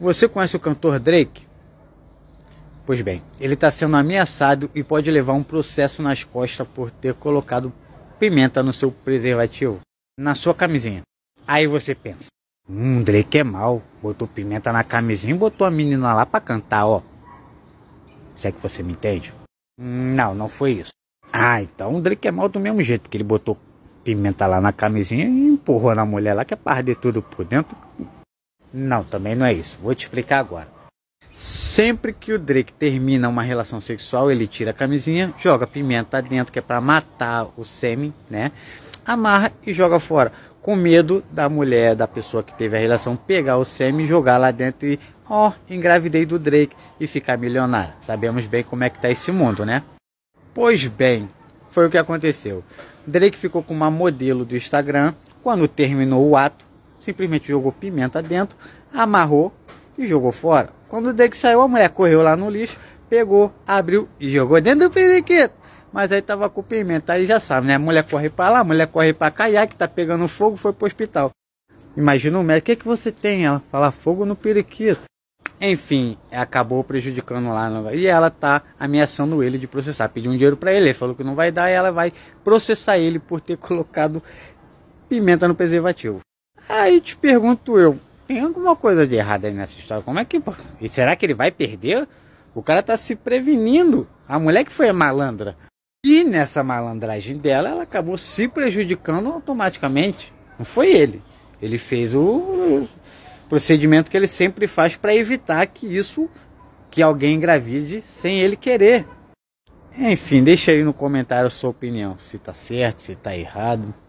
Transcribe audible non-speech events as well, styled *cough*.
Você conhece o cantor Drake? Pois bem, ele está sendo ameaçado e pode levar um processo nas costas por ter colocado pimenta no seu preservativo, na sua camisinha. Aí você pensa: Hum, Drake é mal. Botou pimenta na camisinha e botou a menina lá pra cantar, ó. Será que você me entende? Não, não foi isso. Ah, então o Drake é mal do mesmo jeito, que ele botou pimenta lá na camisinha e empurrou na mulher lá, que é de tudo por dentro. Não, também não é isso. Vou te explicar agora. Sempre que o Drake termina uma relação sexual, ele tira a camisinha, joga pimenta dentro, que é para matar o sêmen, né? Amarra e joga fora, com medo da mulher, da pessoa que teve a relação, pegar o sêmen, jogar lá dentro e, ó, engravidei do Drake e ficar milionária. Sabemos bem como é que tá esse mundo, né? Pois bem, foi o que aconteceu. Drake ficou com uma modelo do Instagram. Quando terminou o ato, simplesmente jogou pimenta dentro, amarrou e jogou fora. Quando o Dex saiu, a mulher correu lá no lixo, pegou, abriu e jogou dentro do periquito. Mas aí tava com pimenta, aí já sabe, né? A mulher corre para lá, a mulher corre para cá, que tá pegando fogo, foi pro hospital. Imagina o médico, o que, que você tem? Ela fala fogo no periquito. Enfim, acabou prejudicando lá. E ela tá ameaçando ele de processar. Pediu um dinheiro para ele, ele falou que não vai dar e ela vai processar ele por ter *laughs* colocado pimenta no preservativo. Aí te pergunto eu, tem alguma coisa de errado aí nessa história? Como é que. E será que ele vai perder? O cara tá se prevenindo. A mulher que foi a malandra. E nessa malandragem dela, ela acabou se prejudicando automaticamente. Não foi ele. Ele fez o procedimento que ele sempre faz para evitar que isso, que alguém engravide sem ele querer. Enfim, deixa aí no comentário a sua opinião, se tá certo, se tá errado.